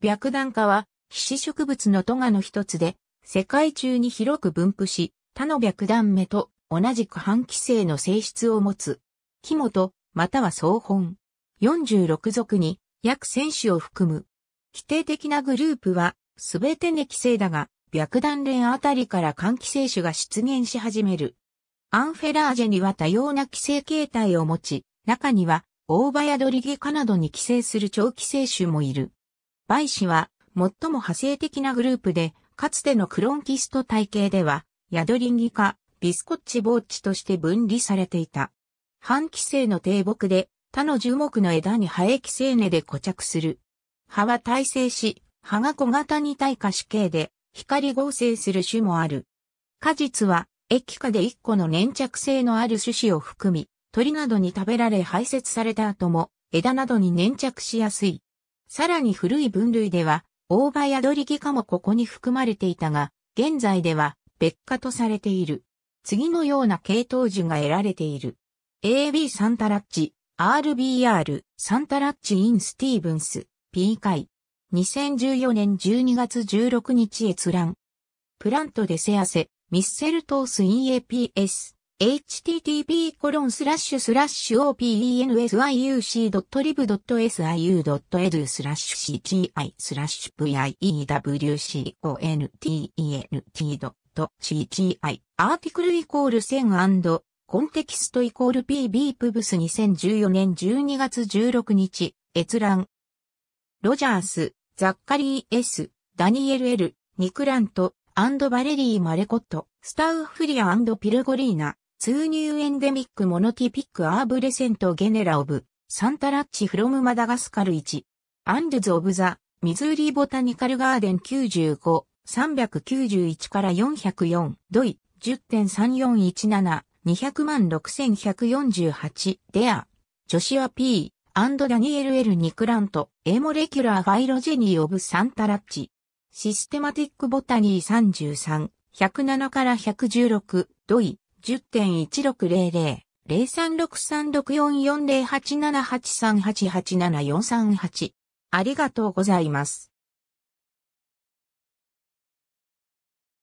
白檀科は、皮脂植物のトガの一つで、世界中に広く分布し、他の白檀目と同じく半規制の性質を持つ。木本、または総本。46属に約1000種を含む。規定的なグループは、すべてネキ性だが、白檀蓮あたりから換気性種が出現し始める。アンフェラージェには多様な規制形態を持ち、中には、オーバヤドリゲ科などに寄生する長期生種もいる。バイシは、最も派生的なグループで、かつてのクロンキスト体系では、ヤドリンギか、ビスコッチボーチとして分離されていた。半規制の低木で、他の樹木の枝に生え生根で固着する。葉は耐性し、葉が小型に耐化死刑で、光合成する種もある。果実は、液化で1個の粘着性のある種子を含み、鳥などに食べられ排泄された後も、枝などに粘着しやすい。さらに古い分類では、大葉やドリギカもここに含まれていたが、現在では別科とされている。次のような系統樹が得られている。AB サンタラッチ、RBR、サンタラッチインスティーブンス、P 回。2014年12月16日閲覧。プラントでセアセ、ミッセルトースイン APS。h t t p o p e n s i u c l i b s i u e d u cgi viewcontent.cgi アーティクルイコール1000コンテキストイコール pb プブス2014年12月16日閲覧ロジャース、ザッカリー S、ダニエル L、ニクラント、バレリー・マレコット、スタウフリアピルゴリーナ通入エンデミックモノティピックアーブレセントゲネラオブ、サンタラッチフロムマダガスカル1、アンデズオブザ、ミズーリボタニカルガーデン95、391から404、ドイ、10.3417、2006148、デア、ジョシア P、アンドダニエルエル・ニクラント、エモレキュラーファイロジェニーオブサンタラッチ、システマティックボタニー33、107から116、ドイ、10.1600、036364408783887438。ありがとうございます。